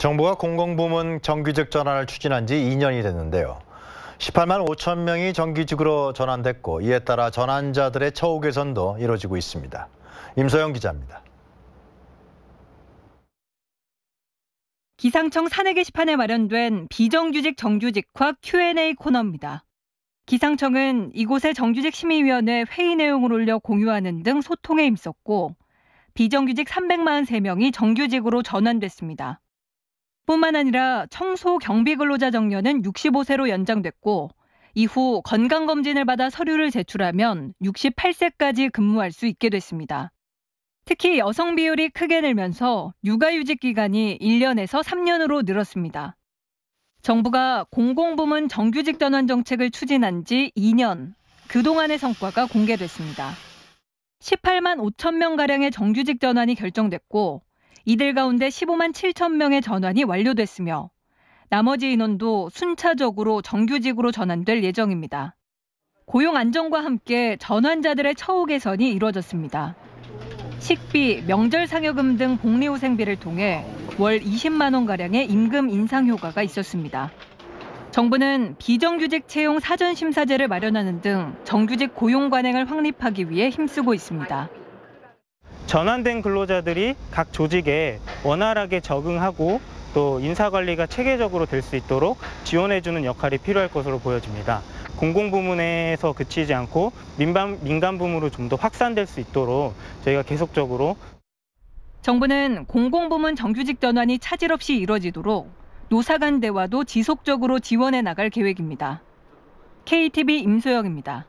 정부가 공공부문 정규직 전환을 추진한 지 2년이 됐는데요. 18만 5천 명이 정규직으로 전환됐고 이에 따라 전환자들의 처우 개선도 이뤄지고 있습니다. 임소영 기자입니다. 기상청 사내 게시판에 마련된 비정규직 정규직화 Q&A 코너입니다. 기상청은 이곳에 정규직 심의위원회 회의 내용을 올려 공유하는 등 소통에 힘썼고 비정규직 343명이 정규직으로 전환됐습니다. 뿐만 아니라 청소 경비 근로자 정년은 65세로 연장됐고 이후 건강검진을 받아 서류를 제출하면 68세까지 근무할 수 있게 됐습니다. 특히 여성 비율이 크게 늘면서 육아휴직 기간이 1년에서 3년으로 늘었습니다. 정부가 공공부문 정규직 전환 정책을 추진한 지 2년, 그동안의 성과가 공개됐습니다. 18만 5천 명가량의 정규직 전환이 결정됐고 이들 가운데 15만 7천 명의 전환이 완료됐으며 나머지 인원도 순차적으로 정규직으로 전환될 예정입니다. 고용 안정과 함께 전환자들의 처우 개선이 이루어졌습니다. 식비, 명절 상여금 등 복리후생비를 통해 월 20만 원가량의 임금 인상 효과가 있었습니다. 정부는 비정규직 채용 사전 심사제를 마련하는 등 정규직 고용 관행을 확립하기 위해 힘쓰고 있습니다. 전환된 근로자들이 각 조직에 원활하게 적응하고 또 인사관리가 체계적으로 될 수 있도록 지원해주는 역할이 필요할 것으로 보여집니다. 공공부문에서 그치지 않고 민간, 민간 부문으로 좀 더 확산될 수 있도록 저희가 계속적으로 정부는 공공부문 정규직 전환이 차질 없이 이뤄지도록 노사 간 대화도 지속적으로 지원해 나갈 계획입니다. KTV 임소영입니다.